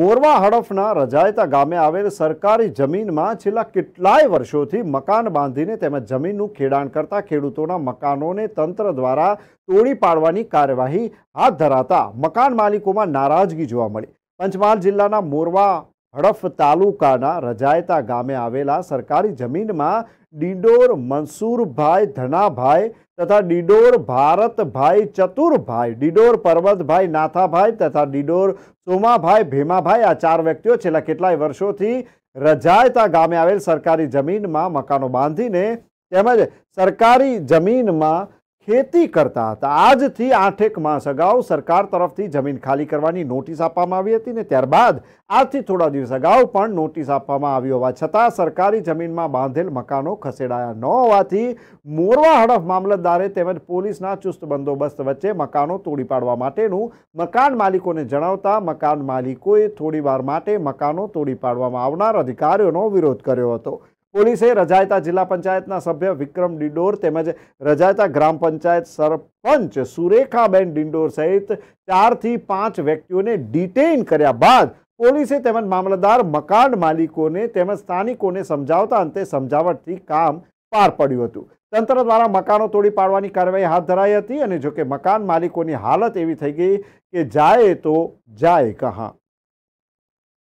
મોરવા હડફના રજાયતા ગામે આવેલ સરકારી જમીનમાં છેલ્લા કેટલાય વર્ષોથી મકાન બાંધીને તેમજ જમીનનું ખેડાણ કરતા ખેડૂતોના મકાનોને તંત્ર દ્વારા તોડી પાડવાની કાર્યવાહી હાથ ધરાતા મકાન માલિકોમાં નારાજગી જોવા મળી પંચમહાલ જિલ્લાના મોરવા رف તાલુકાના રજાયતા ગામે આવેલા સરકારી જમીનમાં ડીડોર મનસૂરભાઈ ધનાભાઈ તથા ડીડોર ભારતભાઈ ચતુરભાઈ ડીડોર પરવતભાઈ નાથાભાઈ તથા ડીડોર સોમાભાઈ ભેમાભાઈ આ ચાર વ્યક્તિઓ છેલ્લા કેટલાય વર્ષોથી રજાયતા ગામે આવેલા સરકારી જમીનમાં મકાનો બાંધીને તેમજ સરકારી જમીનમાં ખેતી કરતા તો આજથી 8 એક માસ અગાઉ સરકાર તરફથી જમીન ખાલી કરવાની નોટિસ આપવામાં આવી હતી ને ત્યારબાદ આજથી થોડા દિવસ અગાઉ પણ નોટિસ આપવામાં આવી હોવા છતાં સરકારી જમીનમાં બાંધેલ મકાનો ખસેડાયા નહોવાથી મોરવા હડફ મામલતદારે તેમજ પોલીસના ચુસ્ત બંધોબસ્ત વચ્ચે મકાનો તોડી પાડવા માટેનું મકાન માલિકોને જણાવતા મકાન માલિકોએ થોડીવાર માટે મકાનો તોડી પાડવામાં આવનાર અધિકારીઓનો વિરોધ કર્યો હતો પોલીસે રજાતા જિલ્લા પંચાયતના સભ્ય વિક્રમ ડીડોર તેમજ રજાતા ગ્રામ પંચાયત સરપંચ સુરેખાબેન ડીndor સહિત 4 થી 5 વ્યક્તિઓને ડીટેઈન કર્યા બાદ પોલીસે તેમનો મામલદાર મકાન માલિકોને તેમજ સ્થાનિકોને સમજાવતા અંતે સમજાવટથી કામ પાર પડ્યું હતું તંત્ર દ્વારા મકાનો તોડી પાડવાની કાર્યવાહી હાથ ધરી હતી અને જો કે મકાન માલિકોની હાલત એવી થઈ ગઈ કે જાય તો જાય ક્યાં